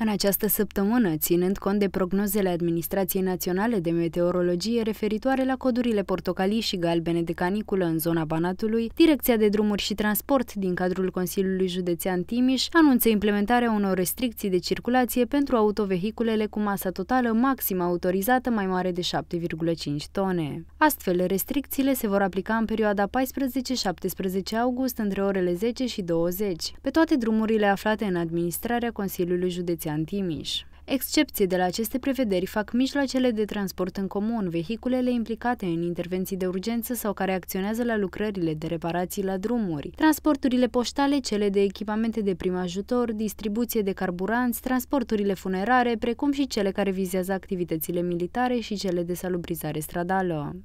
În această săptămână, ținând cont de prognozele Administrației Naționale de Meteorologie referitoare la codurile portocalii și galbene de caniculă în zona Banatului, Direcția de Drumuri și Transport din cadrul Consiliului Județean Timiș anunță implementarea unor restricții de circulație pentru autovehiculele cu masa totală maximă autorizată mai mare de 7,5 tone. Astfel, restricțiile se vor aplica în perioada 14-17 august între orele 10 și 20, pe toate drumurile aflate în administrarea Consiliului Județean Botoșan Timiș. Excepție de la aceste prevederi fac mijloacele de transport în comun, vehiculele implicate în intervenții de urgență sau care acționează la lucrările de reparații la drumuri, transporturile poștale, cele de echipamente de prim ajutor, distribuție de carburanți, transporturile funerare, precum și cele care vizează activitățile militare și cele de salubrizare stradală.